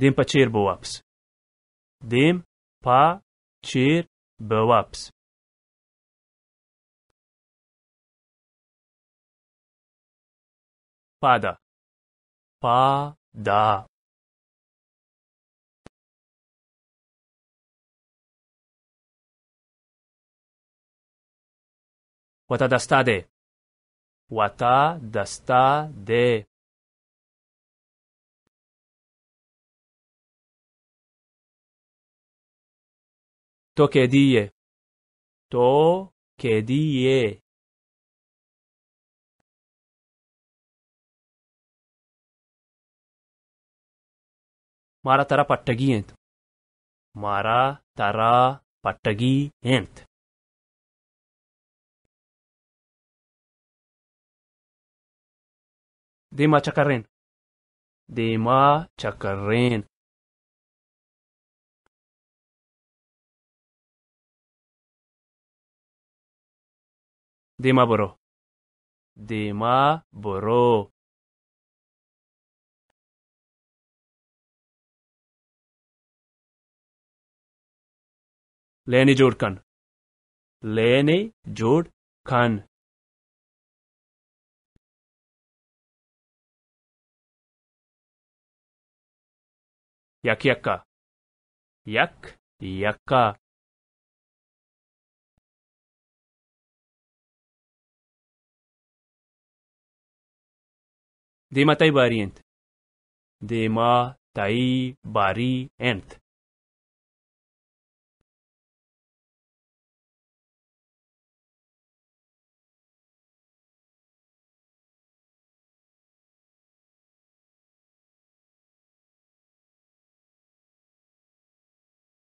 ديم باتشير بوابس ديم با تشير بوابس دستا пада пада دستا وتدستاده तो कह दिए तो कह दिए मारा तारा पट्टगी एंत तो। मारा तारा पट्टगी एंत तो। देमा चकर्रेन देमा चकर्रेन देमा बोरो लेने जोड़ खन लेने जोड़ खान यक यक्का यक यक्का ma variant. bari ent